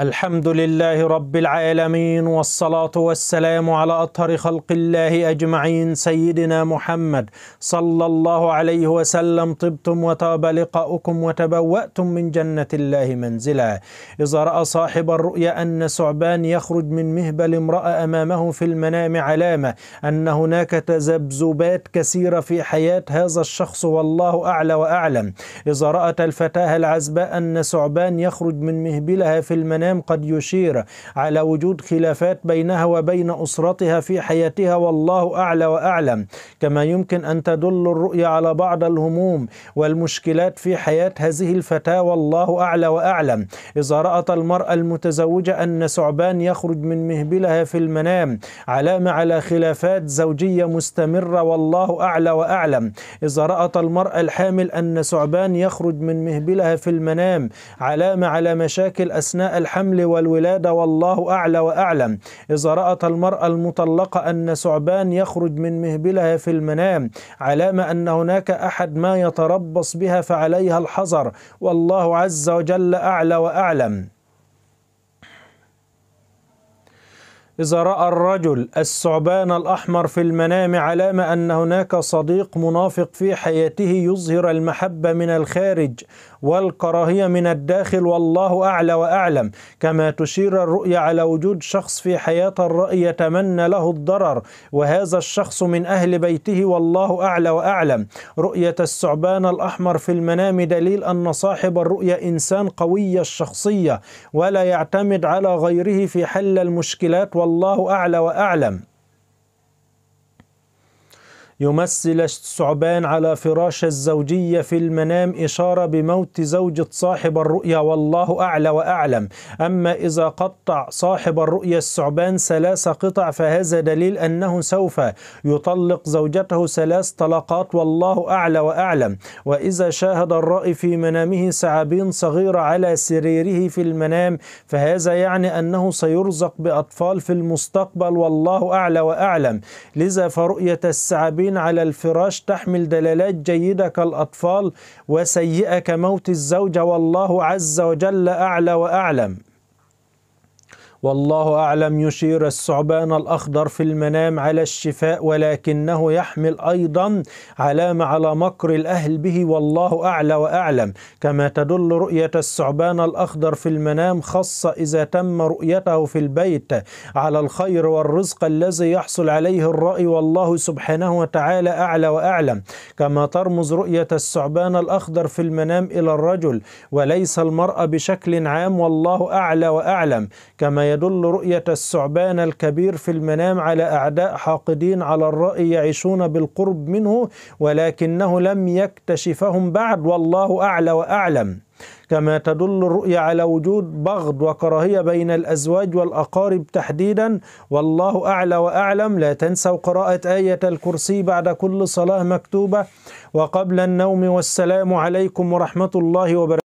الحمد لله رب العالمين والصلاة والسلام على أطهر خلق الله أجمعين سيدنا محمد صلى الله عليه وسلم طبتم وطاب لقاؤكم وتبوأتم من جنة الله منزلا إذا رأى صاحب الرؤيا أن ثعبان يخرج من مهبل امرأة أمامه في المنام علامة أن هناك تذبذبات كثيرة في حياة هذا الشخص والله أعلى وأعلم إذا رأت الفتاة العزباء أن ثعبان يخرج من مهبلها في المنام الإسلام قد يشير على وجود خلافات بينها وبين أسرتها في حياتها والله أعلى وأعلم كما يمكن أن تدل الرؤية على بعض الهموم والمشكلات في حياة هذه الفتاة والله أعلى وأعلم إذا رأت المرأة المتزوجة أن ثعبان يخرج من مهبلها في المنام علامة على خلافات زوجية مستمرة والله أعلى وأعلم إذا رأت المرأة الحامل أن ثعبان يخرج من مهبلها في المنام علامة على مشاكل أثناء الحمل الحمل والولادة والله أعلى وأعلم إذا رأت المرأة المطلقة أن ثعبان يخرج من مهبلها في المنام علامة أن هناك أحد ما يتربص بها فعليها الحذر والله عز وجل أعلى وأعلم إذا رأى الرجل الثعبان الأحمر في المنام علامة أن هناك صديق منافق في حياته يظهر المحبة من الخارج والكراهية من الداخل والله أعلى وأعلم كما تشير الرؤية على وجود شخص في حياة الرأي يتمنى له الضرر وهذا الشخص من أهل بيته والله أعلى وأعلم رؤية الثعبان الأحمر في المنام دليل أن صاحب الرؤية إنسان قوي الشخصية ولا يعتمد على غيره في حل المشكلات والله أعلى وأعلم يمثل الثعبان على فراش الزوجية في المنام إشارة بموت زوجة صاحب الرؤيا والله أعلى وأعلم أما إذا قطع صاحب الرؤيا الثعبان ثلاث قطع فهذا دليل أنه سوف يطلق زوجته ثلاث طلقات والله أعلى وأعلم وإذا شاهد الرأي في منامه ثعابين صغيرة على سريره في المنام فهذا يعني أنه سيرزق بأطفال في المستقبل والله أعلى وأعلم لذا فرؤية الثعابين على الفراش تحمل دلالات جيدة كالأطفال وسيئة كموت الزوجة والله عز وجل أعلى وأعلم والله أعلم يشير الثعبان الأخضر في المنام على الشفاء ولكنه يحمل أيضا علامة على مكر الأهل به والله أعلى وأعلم كما تدل رؤية الثعبان الأخضر في المنام خاصة إذا تم رؤيته في البيت على الخير والرزق الذي يحصل عليه الرأي والله سبحانه وتعالى أعلى وأعلم كما ترمز رؤية الثعبان الأخضر في المنام إلى الرجل وليس المرأة بشكل عام والله أعلى وأعلم كما يدل رؤية الثعبان الكبير في المنام على أعداء حاقدين على الرأي يعيشون بالقرب منه ولكنه لم يكتشفهم بعد والله أعلى وأعلم كما تدل الرؤيا على وجود بغض وكراهية بين الأزواج والأقارب تحديدا والله أعلى وأعلم لا تنسوا قراءة آية الكرسي بعد كل صلاة مكتوبة وقبل النوم والسلام عليكم ورحمة الله وبركاته